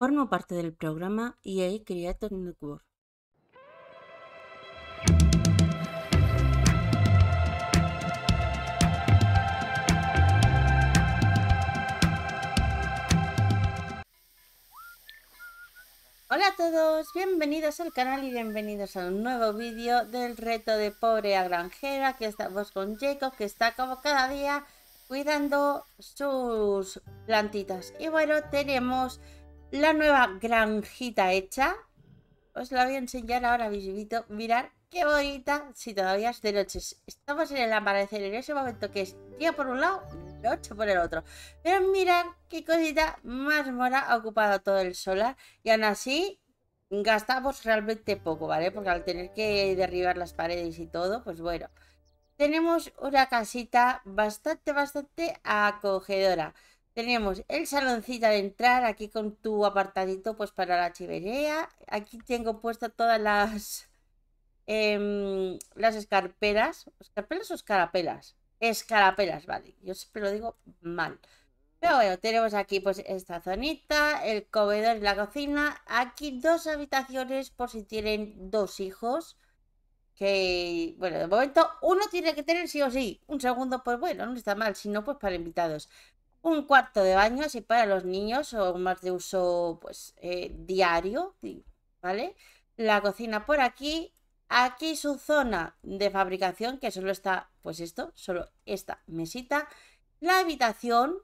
Formo parte del programa EA Creator Network. Hola a todos, bienvenidos al canal y bienvenidos a un nuevo vídeo del reto de pobre a granjera que estamos pues, con Jacob que está como cada día cuidando sus plantitas y bueno tenemos la nueva granjita hecha. Os la voy a enseñar ahora mismito. Mirar qué bonita si todavía es de noche. Estamos en el amanecer, en ese momento que es día por un lado, y noche por el otro. Pero mirad qué cosita más mora ha ocupado todo el solar. Y aún así gastamos realmente poco, ¿vale? Porque al tener que derribar las paredes y todo, pues bueno. Tenemos una casita bastante, bastante acogedora. Tenemos el saloncito de entrar, aquí con tu apartadito pues para la chiverea. Aquí tengo puesto todas las, eh, las escarperas o escarapelas? Escarapelas, vale. Yo siempre lo digo mal. Pero bueno, tenemos aquí pues esta zonita, el comedor y la cocina. Aquí dos habitaciones por si tienen dos hijos. Que, bueno, de momento uno tiene que tener sí o sí. Un segundo, pues bueno, no está mal. Si no, pues para invitados un cuarto de baño así para los niños o más de uso pues eh, diario, ¿vale? La cocina por aquí, aquí su zona de fabricación que solo está pues esto, solo esta mesita, la habitación,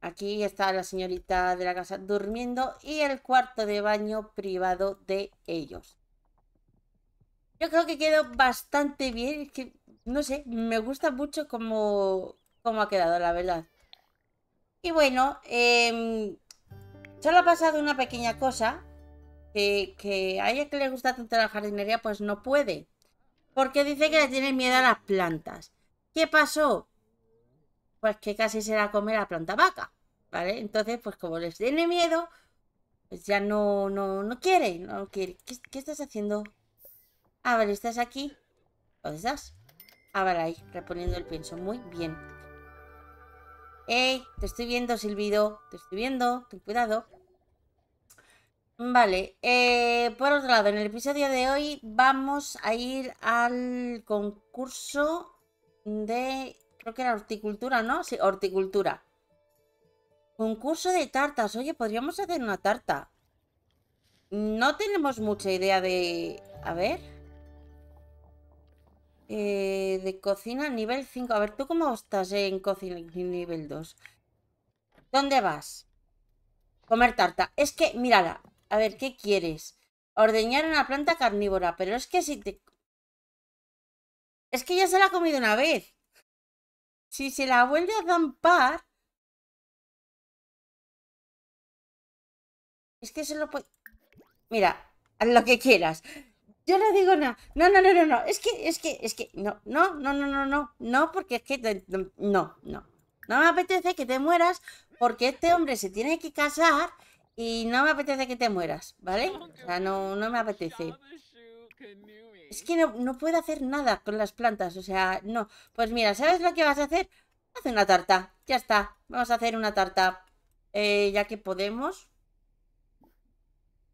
aquí está la señorita de la casa durmiendo y el cuarto de baño privado de ellos. Yo creo que quedó bastante bien, que no sé, me gusta mucho como cómo ha quedado, la verdad. Y bueno, em, solo ha pasado una pequeña cosa, que, a ella que le gusta tanto la jardinería, pues no puede. Porque dice que le tiene miedo a las plantas. ¿Qué pasó? Pues que casi se la come la planta vaca, ¿vale? Entonces, pues como les tiene miedo, pues ya no, no, no quiere, ¿Qué, estás haciendo? A ver, estás aquí. ¿Dónde estás? Ahora vale, ahí, reponiendo el pienso. Muy bien. ¡Ey! Te estoy viendo, Silvido. Te estoy viendo. Ten cuidado. Vale. Eh, por otro lado, en el episodio de hoy vamos a ir al concurso de... Creo que era horticultura, ¿no? Sí, horticultura. Concurso de tartas. Oye, podríamos hacer una tarta. No tenemos mucha idea de... A ver... Eh, de cocina nivel 5. A ver, ¿tú cómo estás eh, en cocina nivel 2? ¿Dónde vas? Comer tarta. Es que, mírala. A ver, ¿qué quieres? Ordeñar una planta carnívora. Pero es que si te... Es que ya se la ha comido una vez. Si se la vuelve a zampar... Es que se lo puede... Mira, lo que quieras. Yo no digo nada. No, no, no, no, no. Es que, es que, es que, no, no, no, no, no, no, no, porque es que, no, no. No me apetece que te mueras porque este hombre se tiene que casar y no me apetece que te mueras, ¿vale? O sea, no, no me apetece. Es que no, no puedo hacer nada con las plantas, o sea, no. Pues mira, ¿sabes lo que vas a hacer? Haz una tarta, ya está. Vamos a hacer una tarta, ya que podemos.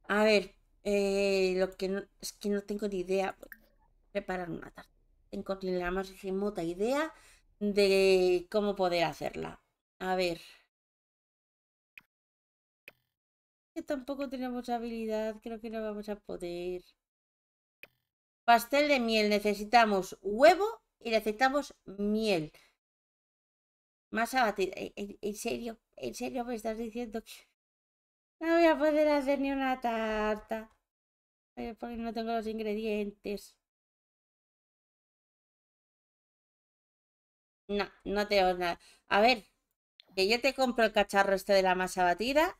A ver, eh, lo que no, es que no tengo ni idea pues, preparar una tarta. Tengo la más remota idea de cómo poder hacerla. A ver. Que tampoco tenemos habilidad, creo que no vamos a poder. Pastel de miel, necesitamos huevo y necesitamos miel. Más abatida. ¿En, serio? ¿En serio me estás diciendo que no voy a poder hacer ni una tarta? porque no tengo los ingredientes. No, no tengo nada. A ver, que yo te compro el cacharro este de la masa batida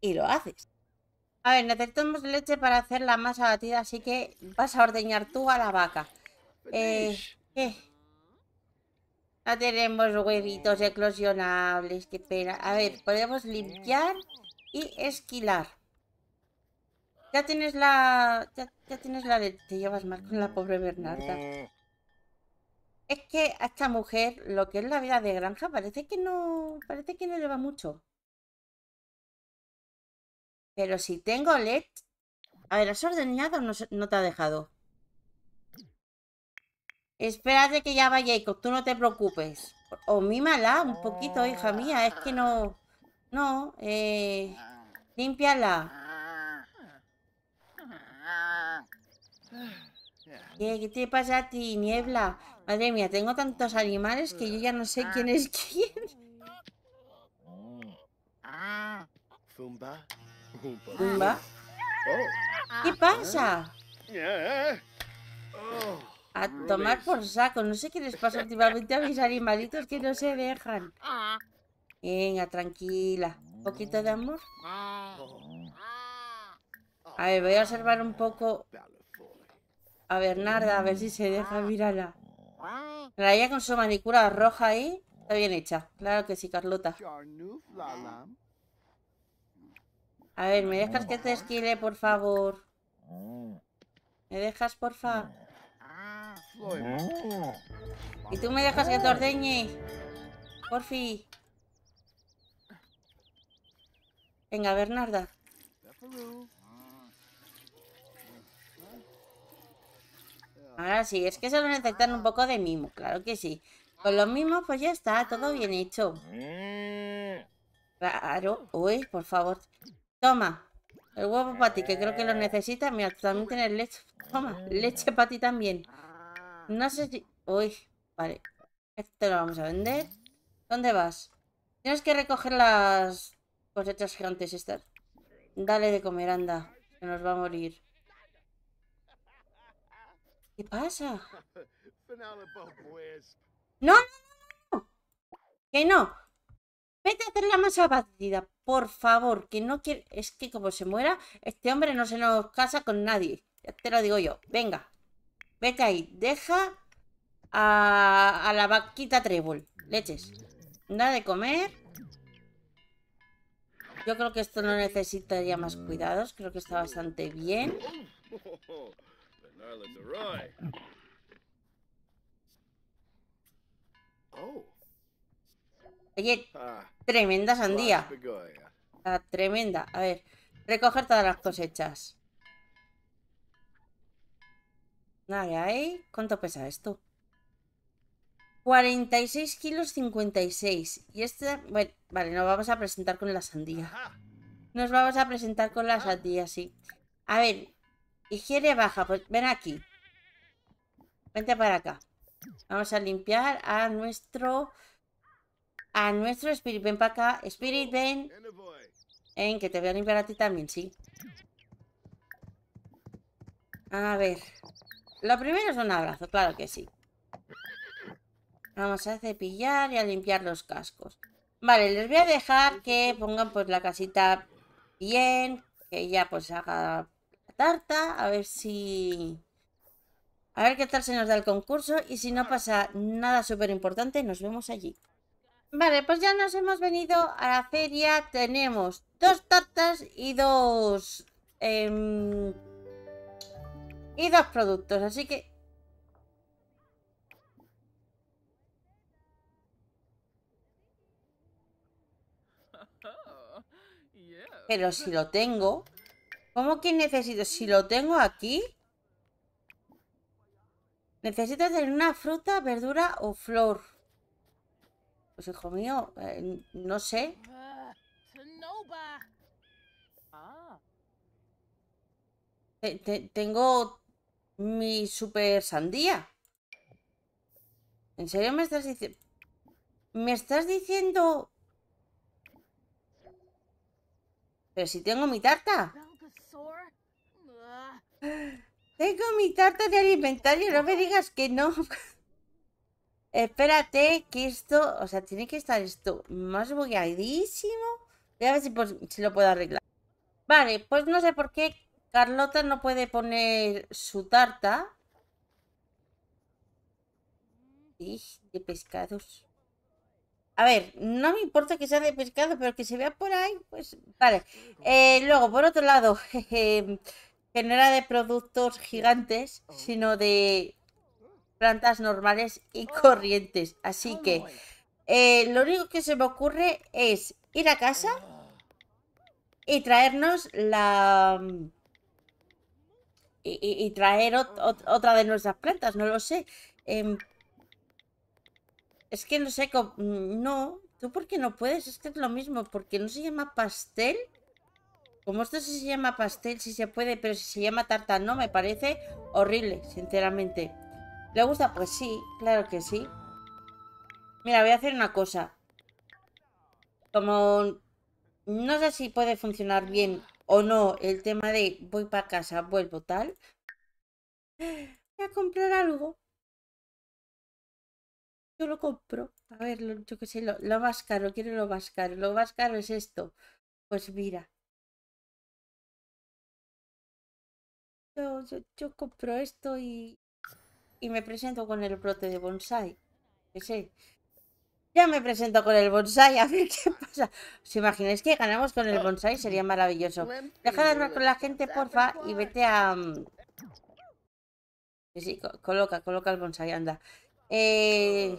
y lo haces. A ver, necesitamos leche para hacer la masa batida, así que vas a ordeñar tú a la vaca. Eh, No tenemos huevitos eh. eclosionables, qué pena. A ver, podemos limpiar y esquilar. Ya tienes la... Ya, tienes la... De... Te llevas mal con la pobre Bernarda. Mm. Es que a esta mujer, lo que es la vida de granja, parece que no... Parece que no lleva mucho. Pero si tengo LED... A ver, ¿has ordenado o no, te ha dejado? Espérate que ya vaya Jacob, tú no te preocupes. O mímala un poquito, hija mía. Es que no... No, eh... ¿Qué, te pasa a ti, Niebla? Madre mía, tengo tantos animales que yo ya no sé quién es quién. Ah, Zumba. ¿Zumba? ¿Qué oh. pasa? Oh. A tomar por saco. No sé qué les pasa últimamente a mis animalitos que no se dejan. Venga, tranquila. Un poquito de amor. Oh. A ver, voy a observar un poco a Bernarda, a ver si se deja, ah. mírala. La con su manicura roja ahí, está bien hecha. Claro que sí, Carlota. A ver, ¿me dejas que te esquile, por favor? ¿Me dejas, porfa? ¿Y tú me dejas que te ordeñe? Porfi. Venga, Bernarda. Ahora sí, es que se lo necesitan un poco de mimo, claro que sí. Con los mimos, pues ya está, todo bien hecho. Claro. Uy, por favor. Toma. El huevo para ti, que creo que lo necesita. Mira, también tienes leche. Toma, leche para ti también. No sé si... Uy, vale. Esto lo vamos a vender. ¿Dónde vas? Tienes que recoger las cosechas gigantes estas. Dale de comer, anda. Que nos va a morir. ¿Qué pasa? ¡No, no, no! ¡Que no! Vete a hacer la masa batida, por favor, que no quiere... Es que como se muera, este hombre no se nos casa con nadie. Ya te lo digo yo. Venga, vete ahí. Deja a, la vaquita trébol. Leches. Nada de comer. Yo creo que esto no necesitaría más cuidados. Creo que está bastante bien. Oh, oh, oh. Oh. Ah, tremenda sandía. tremenda. A ver, recoger todas las cosechas. Nada, ¿Cuánto pesa esto? 46 kilos 56. Y este... Bueno, vale, nos vamos a presentar con la sandía. Nos vamos a presentar con la sandía, sí. A ver, Higiene baja, pues ven aquí. Vente para acá. Vamos a limpiar a nuestro... A nuestro Spirit, ven para acá. Spirit, ven. En que te voy a limpiar a ti también, sí. A ver. Lo primero es un abrazo, claro que sí. Vamos a cepillar y a limpiar los cascos. Vale, les voy a dejar que pongan pues la casita bien, que ya pues haga tarta, a ver si... A ver qué tal se nos da el concurso y si no pasa nada súper importante, nos vemos allí. Vale, pues ya nos hemos venido a la feria. Tenemos dos tartas y dos... Em, y dos productos, así que... Pero si lo tengo... ¿Cómo que necesito? Si lo tengo aquí. Necesito tener una fruta, verdura o flor. Pues hijo mío, eh, no sé. tengo mi super sandía. ¿En serio me estás diciendo? ¿Me estás diciendo? Pero si tengo mi tarta. Tengo mi tarta de alimentario, no me digas que no. Espérate, que esto, o sea, tiene que estar esto más bugueadísimo. Voy a ver si, lo puedo arreglar. Vale, pues no sé por qué Carlota no puede poner su tarta. Y de pescados. A ver, no me importa que sea de pescado, pero que se vea por ahí, pues vale. Eh, luego, por otro lado, que no era de productos gigantes, oh. sino de plantas normales y corrientes. Así ah, que eh, lo único que se me ocurre es ir a casa y traernos la... Y, traer otra de nuestras plantas, no lo sé. Em, es que no sé, mm, no, tú porque no puedes, es que es lo mismo, porque no se llama pastel. Como esto se llama pastel, si se puede, pero si se llama tarta no, me parece horrible, sinceramente. ¿Le gusta? Pues sí, claro que sí. Mira, voy a hacer una cosa. Como no sé si puede funcionar bien o no el tema de voy para casa, vuelvo tal. Voy a comprar algo. Yo lo compro. A ver, yo qué sé, lo, lo más caro, quiero lo más caro. Lo más caro es esto. Pues mira, yo, yo, compro esto y, y me presento con el brote de bonsai. Ya me presento con el bonsai, a ver qué pasa. ¿Os imagináis que ganamos con el bonsai? Sería maravilloso. Deja de hablar con la gente, porfa, y vete a... Mm, sí, sí, coloca, coloca el bonsai, anda. Eh,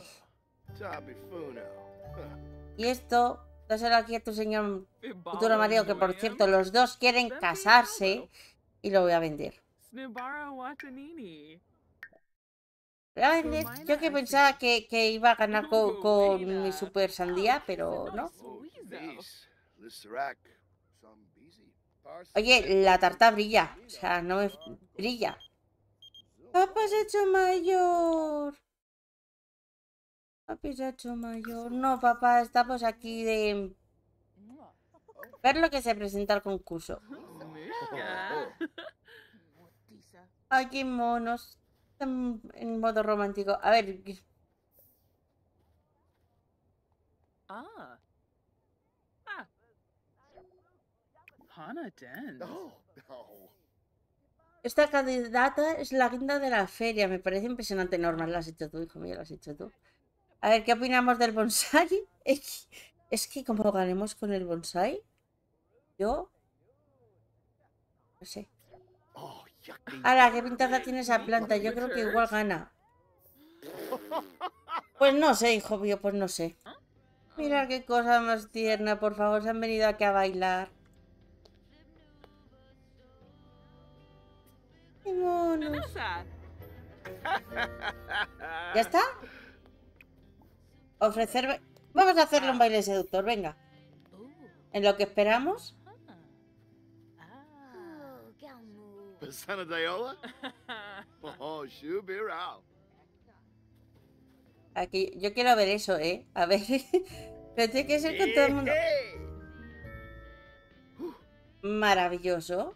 y esto, dáselo aquí a tu señor futuro marido, que por ¿eh? cierto, los dos quieren casarse y lo voy a vender yo que pensaba que, que iba a ganar con, mi super sandía, pero no. Oye, la tarta brilla. O sea, no es... Brilla. Papá se ha hecho mayor. Papá se ha hecho mayor. No, papá, estamos aquí de... Ver lo que se presenta al concurso. Ay, qué monos. en modo romántico. A ver. Ah. Ah. Hannah no. Esta candidata es la guinda de la feria. Me parece impresionante, Norma. La has hecho tú, hijo mío, la has hecho tú. A ver, ¿qué opinamos del bonsai? Es que como ganemos con el bonsai, yo... No sé. Ahora, qué pintaza ¿eh? tiene esa planta. Yo creo que igual ¿eh? gana. Pues no sé, hijo mío, pues no sé. ¿Ah? Mira qué cosa más tierna, por favor, se han venido aquí a bailar. ¡Qué ¿Ya está? Ofrecer... Vamos a hacerle un ah. baile seductor, venga. Uh. En lo que esperamos... Oh, Aquí, yo quiero ver eso, ¿eh? A ver. Pensé que ser con todo el mundo. Maravilloso.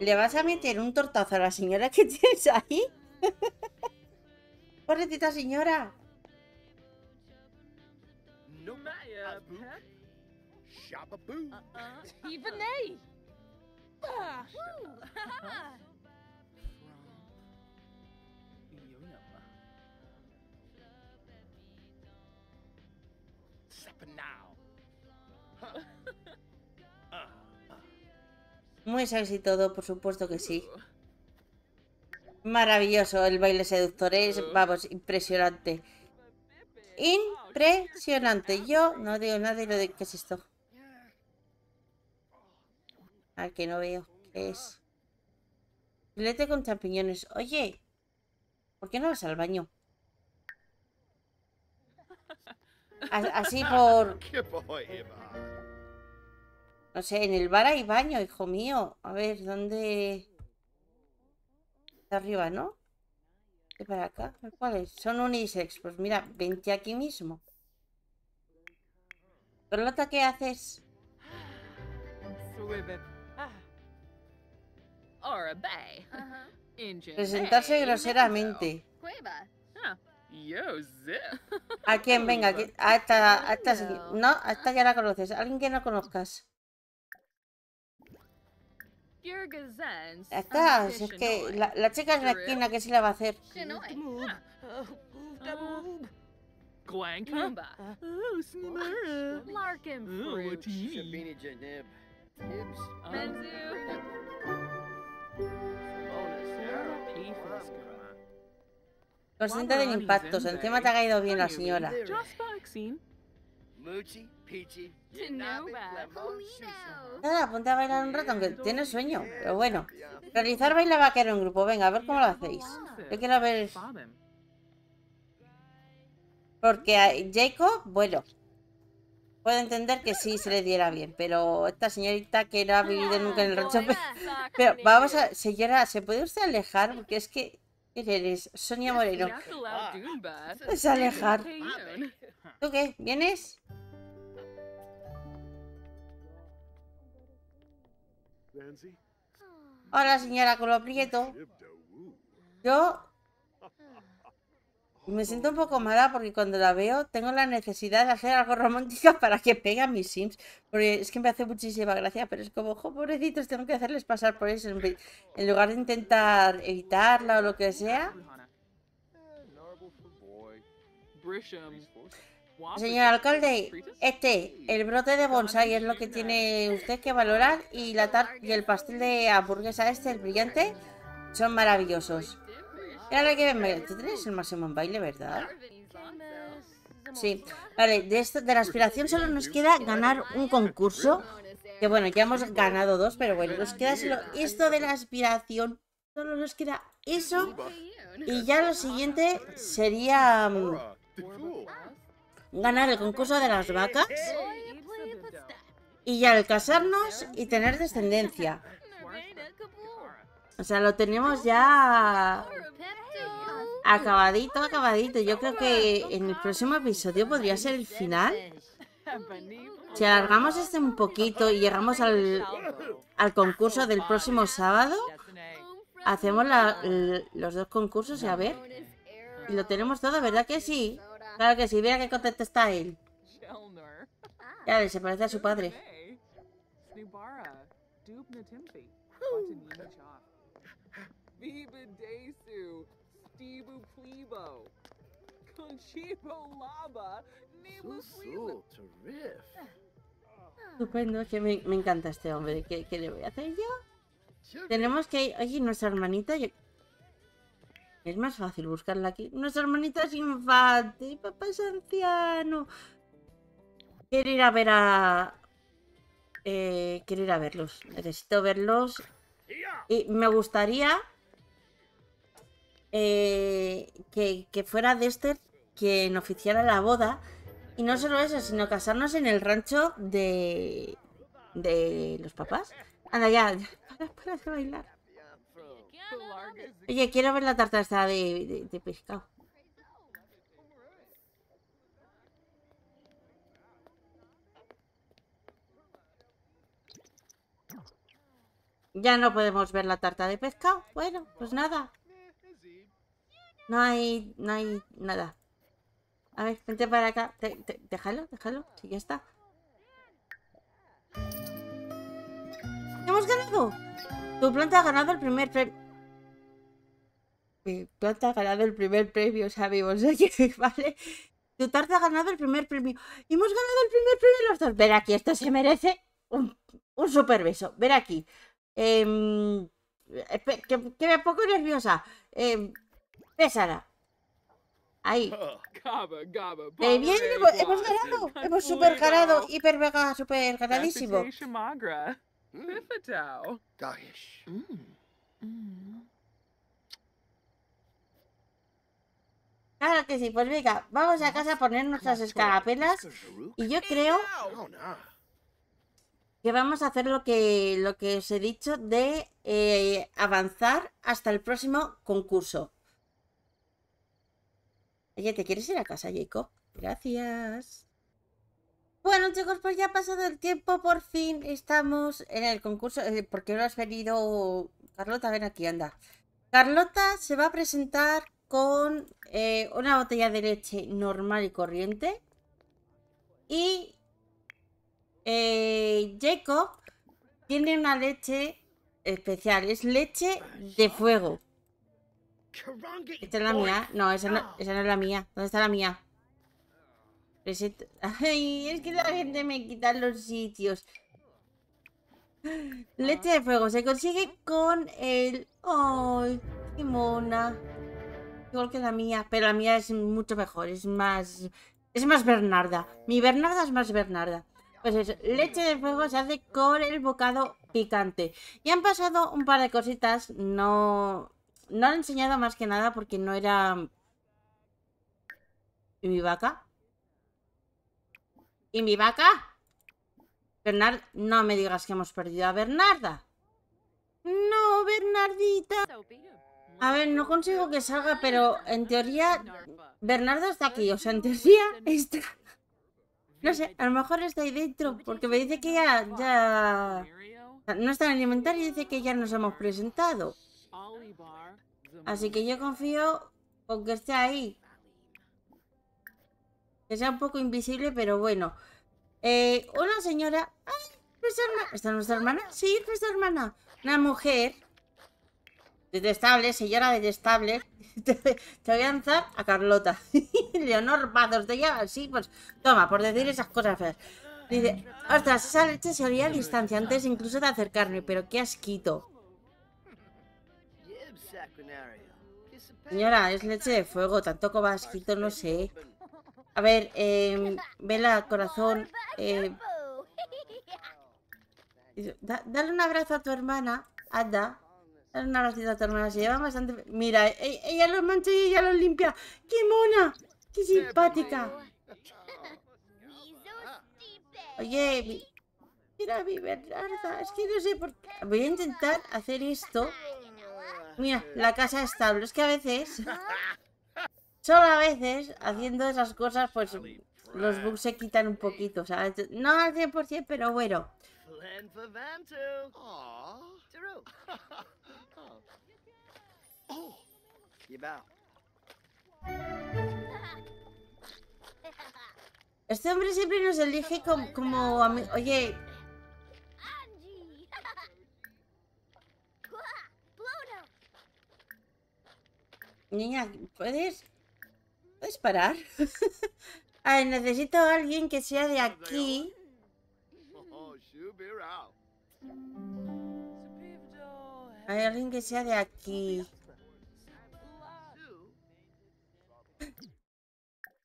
¿Le vas a meter un tortazo a la señora que tienes ahí? Porretita señora. Muy sexy todo, por supuesto que sí. Uh. Maravilloso el baile seductor, es, uh. vamos, impresionante. In Impresionante. Yo no digo nada de lo de qué es esto. A ah, que no veo. ¿Qué es? Filete con champiñones. Oye, ¿por qué no vas al baño? Así por... No sé, en el bar hay baño, hijo mío. A ver, ¿dónde...? Está arriba, ¿no? para acá? ¿Cuáles? Son unisex. Pues mira, vente aquí mismo. nota ¿qué haces? Ah. Uh-huh. Presentarse groseramente. Ah, ¿A quién? Venga, a esta, a esta, no, a esta ya la conoces. Alguien que no conozcas es que la, chica es la esquina que sí la va a hacer. Ah. Ah. Consciente ah, del impacto, encima te ha caído bien la señora. Muchi, Pichi, oh, Nada, ponte a bailar un rato, aunque tiene sueño, pero bueno. Realizar baila vaquero en grupo, venga, a ver cómo lo hacéis. Yo quiero ver... Porque a Jacob, bueno, puedo entender que sí se le diera bien, pero esta señorita que no ha vivido ah, nunca en el rancho... Pues, pero vamos a... Señora, ¿se puede usted alejar? Porque es que... ¿Quién eres? Sonia Moreno. Ah. Es alejar. ¿Tú qué? ¿Vienes? Hola, señora los Prieto. Yo me siento un poco mala porque cuando la veo tengo la necesidad de hacer algo romántico para que pegue a mis sims. Porque es que me hace muchísima gracia, pero es como, jo, pobrecitos, tengo que hacerles pasar por eso. En lugar de intentar evitarla o lo que sea. Señor alcalde, este, el brote de bonsai es lo que tiene usted que valorar y, la y el pastel de hamburguesa este, el brillante, son maravillosos. Ahora que ven, tú tienes el máximo en baile, ¿verdad? Sí, vale, de, de la aspiración solo nos queda ganar un concurso. Que bueno, ya hemos ganado dos, pero bueno, nos queda solo esto de la aspiración. Solo nos queda eso. Y ya lo siguiente sería... Mm, ganar el concurso de las vacas pues, y ya al casarnos y tener descendencia. O sea, lo tenemos ya acabadito, acabadito. Yo creo que en el próximo episodio podría ser el final. Si alargamos este un poquito y llegamos al, al concurso del próximo sábado, hacemos los dos concursos y a ver. Y lo tenemos todo, ¿verdad que sí? Claro que sí, vea qué contento está él. Ah. Ya se parece a su padre. Estupendo, que me, encanta este hombre. ¿Qué, le voy a hacer yo? Tenemos que... Oye, nuestra hermanita... Es más fácil buscarla aquí. Nuestra hermanita es infante papá es anciano. Quiero ir a ver a... Eh, quiero ir a verlos. Necesito verlos. Y me gustaría eh, que, fuera Dexter este quien oficiara la boda. Y no solo eso, sino casarnos en el rancho de, de los papás. Anda ya, para, para de bailar. Oye, quiero ver la tarta esta de, de, pescado. Ya no podemos ver la tarta de pescado. Bueno, pues nada. No hay, no hay nada. A ver, vente para acá. déjalo, déjalo. Sí, ya está. ¡Hemos ganado! Tu planta ha ganado el primer premio que tú has ganado el primer premio, Sabemos ¿vale? Tú has ganado el primer premio. hemos ganado el primer premio los dos. Ver aquí, esto se merece un, super beso, Ver aquí. Eh, que, que, me pongo nerviosa. Eh, em, pésala. Ahí. Eh, bien, hemos, hemos, ganado. Hemos super ganado. Hiper mega super ganadísimo. Claro que sí, pues venga, vamos a casa a poner nuestras escarapelas y yo creo oh, que vamos a hacer lo que, lo que os he dicho de eh, avanzar hasta el próximo concurso. Oye, ¿te quieres ir a casa, Jacob? Gracias. Bueno, chicos, pues ya ha pasado el tiempo, por fin estamos en el concurso. Eh, porque ¿Por qué no has venido, Carlota? Ven aquí, anda. Carlota se va a presentar con eh, una botella de leche normal y corriente. Y eh, Jacob tiene una leche especial, es leche de fuego. ¿Esta es la mía? No esa, no, es la mía. ¿Dónde está la mía? es que la gente me quita los sitios. Leche de fuego se consigue con el... ¡Ay, qué Igual que la mía, pero la mía es mucho mejor, es más... Es más Bernarda. Mi Bernarda es más Bernarda. Pues eso, leche de fuego se hace con el bocado picante. Y han pasado un par de cositas, no... No han enseñado más que nada porque no era... ¿Y mi vaca? ¿Y mi vaca? Bernard, no me digas que hemos perdido a Bernarda. No, Bernardita. A ver, no consigo que salga, pero en teoría Bernardo está aquí. O sea, en teoría está... No sé, a lo mejor está ahí dentro, porque me dice que ya... ya... No está en el inventario y dice que ya nos hemos presentado. Así que yo confío con que esté ahí. Que sea un poco invisible, pero bueno. una eh, señora... ¡Ay! ¿Está nuestra hermana? Sí, nuestra hermana. Una mujer Detestable, señora detestable. Te, voy a lanzar a Carlota. Leonor Pazos, te ya, Sí, pues toma, por decir esas cosas feas. Dice, ostras, esa leche se había a distancia antes incluso de acercarme, pero qué asquito. Señora, es leche de fuego, tanto como asquito, no sé. A ver, eh, vela, corazón. Eh. dale un abrazo a tu hermana, anda una se lleva bastante... Mira, e-, ella los mancha y ella los limpia. ¡Qué mona! ¡Qué simpática! Oye, mira mi verdad. es que no sé por qué... Voy a intentar hacer esto. Mira, la casa estable. Es que a veces... Solo a veces, haciendo esas cosas, pues los bugs se quitan un poquito, ¿sabes? No al 100%, pero bueno. Oh, este hombre siempre nos elige como, Oye. Niña, ¿puedes? ¿Puedes parar? a necesito a alguien que sea de aquí. Hay alguien que sea de aquí.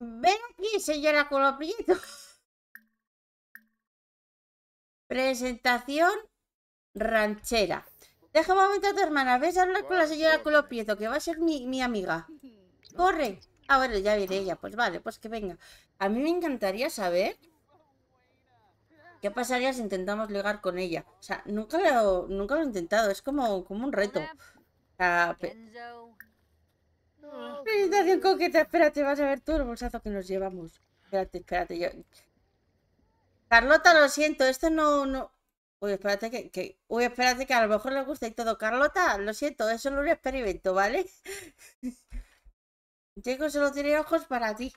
Ven aquí, señora Colopieto Presentación ranchera. Deja un momento a tu hermana. Ves a hablar con la señora Colopieto que va a ser mi, amiga. Corre. A ver, ah, ya viene ella. Pues vale, pues que venga. A mí me encantaría saber qué pasaría si intentamos ligar con ella. O sea, nunca lo, nunca lo he intentado. Es como, como un reto te coqueta. vas a ver tú el bolsazo que nos llevamos. Espérate, espérate. Carlota, lo siento, esto no... no... Uy, espérate que, que... Uy, espérate que a lo mejor le gusta y todo. Carlota, lo siento, es un experimento, ¿vale? Diego solo tiene ojos para ti.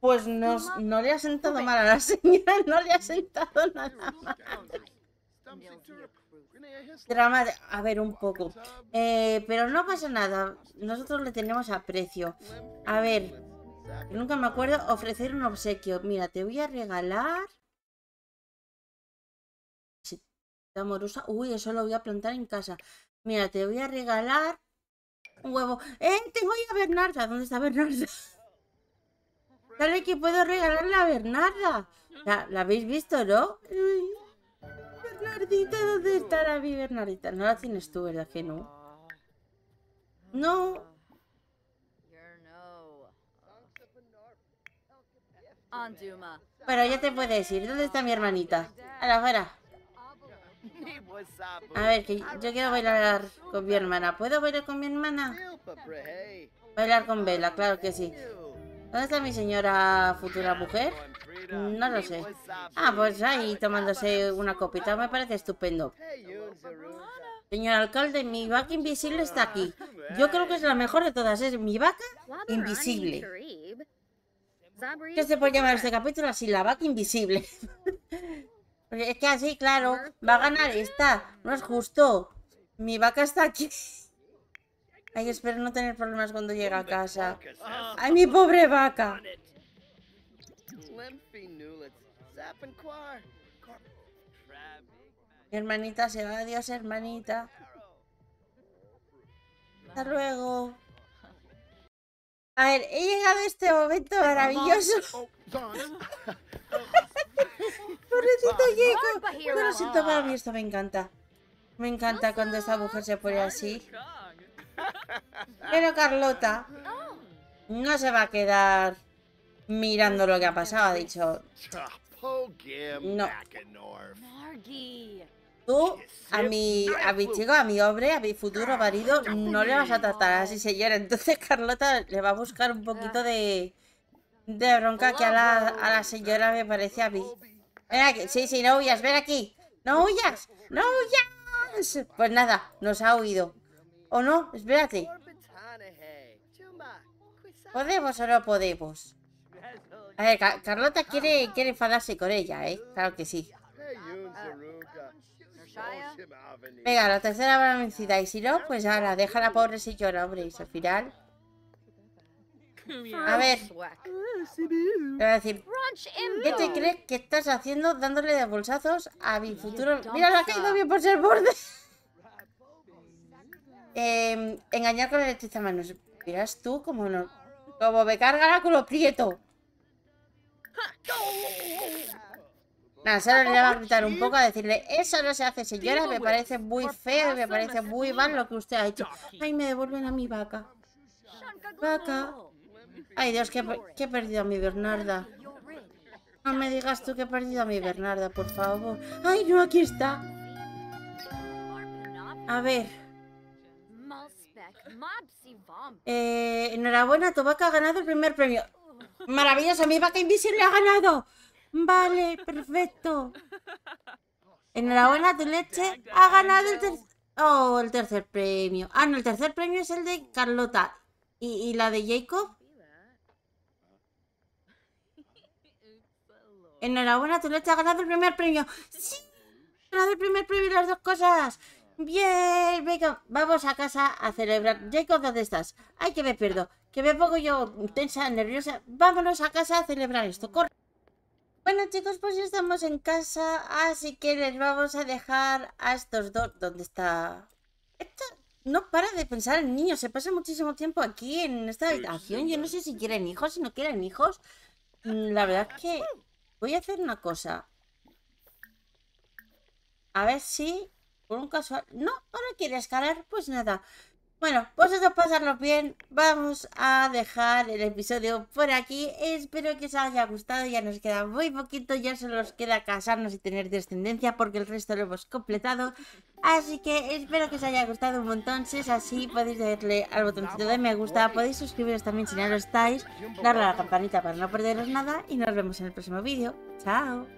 Pues no, no le ha sentado mal a la señora, no le ha sentado nada mal. Drama, a ver, un poco. Eh, pero no pasa nada, nosotros le tenemos a precio A ver, nunca me acuerdo ofrecer un obsequio. Mira, te voy a regalar... Amorosa. Uy, eso lo voy a plantar en casa. Mira, te voy a regalar un huevo. ¡Eh! te voy a Bernarda. ¿Dónde está Bernarda? Dale que puedo regalarle a Bernarda. La, ¿la habéis visto, ¿no? Bernardita, ¿dónde estará mi Bernardita? No la tienes tú, ¿verdad que no? No. Bueno, ya te puedes decir, ¿Dónde está mi hermanita? A la fuera. A ver, yo quiero bailar con mi hermana. ¿Puedo bailar con mi hermana? Bailar con Vela, claro que sí. ¿Dónde está mi señora futura mujer? No lo sé. Ah, pues ahí tomándose una copita. Me parece estupendo. Señor alcalde, mi vaca invisible está aquí. Yo creo que es la mejor de todas. Es mi vaca invisible. ¿Qué se puede llamar este capítulo así? La vaca invisible. es que así, claro, va a ganar esta. No es justo. Mi vaca está aquí. Ay, espero no tener problemas cuando llegue a casa. Ay, mi pobre vaca. Mi hermanita se va, adiós hermanita. Hasta luego. A ver, he llegado a este momento maravilloso. Oh, Pobrecito Jacob. Bueno, lo siento para mí, esto me encanta. Me encanta cuando esta mujer se pone así. Pero Carlota oh. no se va a quedar mirando lo que ha pasado. Ha dicho, no. Tú, a mi, a mi chico, a mi hombre, a mi futuro ah, marido, no le vas a tratar así, señora. Entonces Carlota le va a buscar un poquito de, bronca que a la, señora me parece a mí. Ven aquí, sí, sí, no huyas, ven aquí. No huyas, no huyas. Pues nada, nos ha huido. ¿O no? Espérate. ¿Podemos o no podemos? Eh, a ver, Carlota ah, quiere, quiere enfadarse con ella, ¿eh? Claro que sí. Venga, la tercera va vencida. Y si no, pues ahora, deja la pobre si llora, hombre. Y al final... A ver. Te a decir, ¿qué te crees que estás haciendo dándole de bolsazos a mi futuro? Mira, la ha caído bien por ser borde. Em, engañar con el manos. Miras tú como no. Como me carga la culo prieto solo le va a gritar un poco a decirle Eso no se hace señora, me parece muy feo Me parece muy mal lo que usted ha hecho Ay, me devuelven a mi vaca Vaca Ay Dios, que, he perdido a mi Bernarda No me digas tú que he perdido a mi Bernarda, por favor Ay no, aquí está A ver eh, Enhorabuena, tu vaca ha ganado el primer premio. Maravilloso, mi vaca invisible ha ganado. Vale, perfecto. Enhorabuena, tu leche ha ganado el tercer... Oh, el tercer premio. Ah, no, el tercer premio es el de Carlota. ¿Y, la de Jacob? Enhorabuena, tu leche ha ganado el primer premio. ¡Sí! Ha ganado el primer premio y las dos cosas. Bien, venga Vamos a casa a celebrar. Jacob, ¿dónde estás? Ay, que me pierdo que me pongo yo tensa, nerviosa. Vámonos a casa a celebrar esto, corre. Bueno chicos, pues ya estamos en casa, así que les vamos a dejar a estos dos. ¿Dónde está? no para de pensar el niño, se pasa muchísimo tiempo aquí en esta habitación. Yo no sé si quieren hijos, si no quieren hijos. Mm, la verdad es que voy a hacer una cosa. A ver si, por un casual... No, ahora quiere escalar, pues nada. Bueno, vosotros pues pasarlo bien, vamos a dejar el episodio por aquí. Espero que os haya gustado, ya nos queda muy poquito, ya solo os queda casarnos y tener descendencia porque el resto lo hemos completado. Así que espero que os haya gustado un montón, si es así podéis darle al botoncito de me gusta, podéis suscribiros también si no lo estáis, darle a la campanita para no perderos nada y nos vemos en el próximo vídeo. ¡Chao!